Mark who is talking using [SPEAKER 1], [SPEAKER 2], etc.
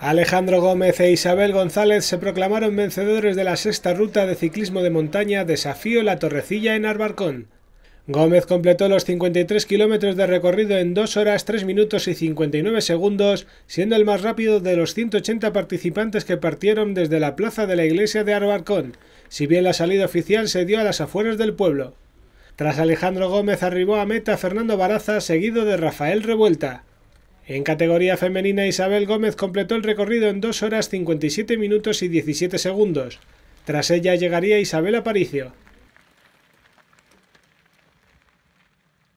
[SPEAKER 1] Alejandro Gómez e Isabel González se proclamaron vencedores de la sexta ruta de ciclismo de montaña Desafío La Torrecilla en Arbarcón. Gómez completó los 53 kilómetros de recorrido en 2 horas 3 minutos y 59 segundos, siendo el más rápido de los 180 participantes que partieron desde la plaza de la iglesia de Arbarcón, si bien la salida oficial se dio a las afueras del pueblo. Tras Alejandro Gómez arribó a meta Fernando Baraza, seguido de Rafael Revuelta. En categoría femenina, Isabel Gómez completó el recorrido en 2 horas 57 minutos y 17 segundos. Tras ella llegaría Isabel Aparicio.